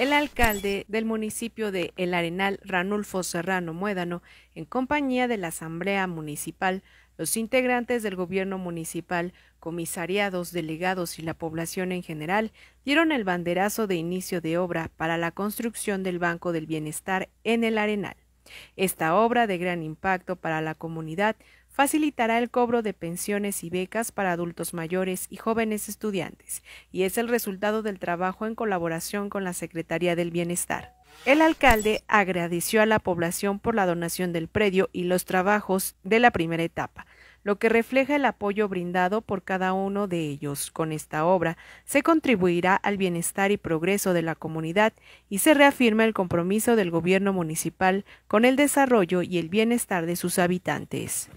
el alcalde del municipio de El Arenal, Ranulfo Serrano Muédano, en compañía de la Asamblea Municipal, los integrantes del gobierno municipal, comisariados, delegados y la población en general dieron el banderazo de inicio de obra para la construcción del Banco del Bienestar en el Arenal. Esta obra de gran impacto para la comunidad facilitará el cobro de pensiones y becas para adultos mayores y jóvenes estudiantes, y es el resultado del trabajo en colaboración con la Secretaría del Bienestar. El alcalde agradeció a la población por la donación del predio y los trabajos de la primera etapa lo que refleja el apoyo brindado por cada uno de ellos. Con esta obra se contribuirá al bienestar y progreso de la comunidad y se reafirma el compromiso del gobierno municipal con el desarrollo y el bienestar de sus habitantes.